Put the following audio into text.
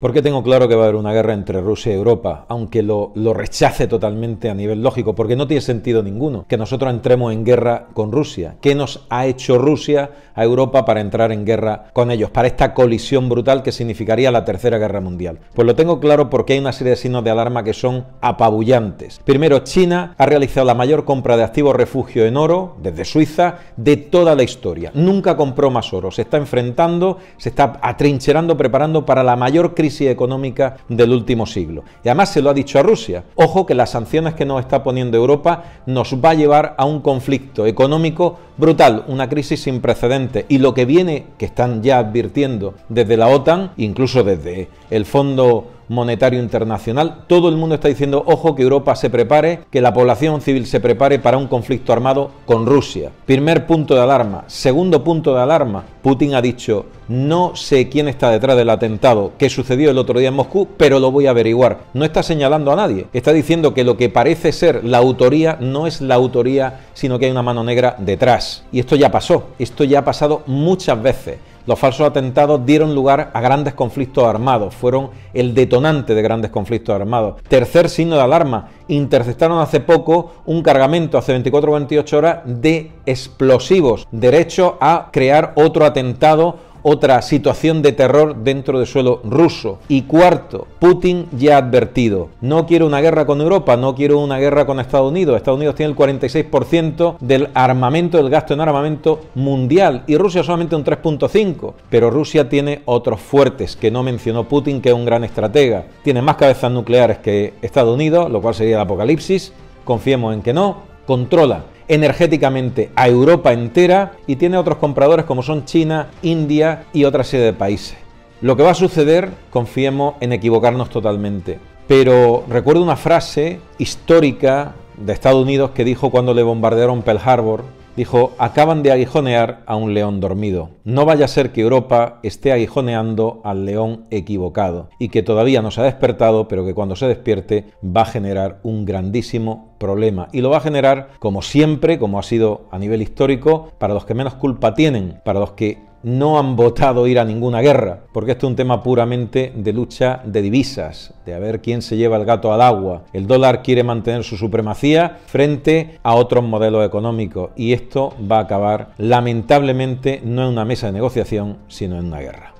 Porque tengo claro que va a haber una guerra entre Rusia y Europa, aunque lo, lo, rechace totalmente a nivel lógico, porque no tiene sentido ninguno que nosotros entremos en guerra con Rusia. ¿Qué nos ha hecho Rusia a Europa para entrar en guerra con ellos, para esta colisión brutal que significaría la Tercera Guerra Mundial? Pues lo tengo claro porque hay una serie de signos de alarma que son apabullantes. Primero, China ha realizado la mayor compra de activos refugio en oro desde Suiza de toda la historia. Nunca compró más oro. Se está enfrentando, se está atrincherando, preparando para la mayor crisis económica del último siglo. Y además se lo ha dicho a Rusia. Ojo que las sanciones que nos está poniendo Europa nos va a llevar a un conflicto económico brutal, una crisis sin precedentes. Y lo que viene, que están ya advirtiendo desde la OTAN, incluso desde el Fondo Monetario Internacional. Todo el mundo está diciendo, ojo, que Europa se prepare, que la población civil se prepare para un conflicto armado con Rusia. Primer punto de alarma. Segundo punto de alarma. Putin ha dicho, no sé quién está detrás del atentado que sucedió el otro día en Moscú, pero lo voy a averiguar. No está señalando a nadie. Está diciendo que lo que parece ser la autoría no es la autoría, sino que hay una mano negra detrás. Y esto ya pasó. Esto ya ha pasado muchas veces. Los falsos atentados dieron lugar a grandes conflictos armados, fueron el detonante de grandes conflictos armados. Tercer signo de alarma, interceptaron hace poco un cargamento, hace 24 o 28 horas, de explosivos, derecho a crear otro atentado otra situación de terror dentro del suelo ruso. Y cuarto, Putin ya ha advertido, no quiero una guerra con Europa, no quiero una guerra con Estados Unidos. Estados Unidos tiene el 46% del armamento, del gasto en armamento mundial y Rusia solamente un 3.5. Pero Rusia tiene otros fuertes que no mencionó Putin, que es un gran estratega. Tiene más cabezas nucleares que Estados Unidos, lo cual sería el apocalipsis. Confiemos en que no. Controla energéticamente a Europa entera y tiene otros compradores como son China, India y otra serie de países. Lo que va a suceder, confiemos en equivocarnos totalmente. Pero recuerdo una frase histórica de Estados Unidos que dijo cuando le bombardearon Pearl Harbor, dijo, acaban de aguijonear a un león dormido. No vaya a ser que Europa esté aguijoneando al león equivocado y que todavía no se ha despertado, pero que cuando se despierte va a generar un grandísimo problema. Y lo va a generar, como siempre, como ha sido a nivel histórico, para los que menos culpa tienen, para los que no han votado ir a ninguna guerra, porque esto es un tema puramente de lucha de divisas, de a ver quién se lleva el gato al agua. El dólar quiere mantener su supremacía frente a otros modelos económicos y esto va a acabar lamentablemente no en una mesa de negociación, sino en una guerra.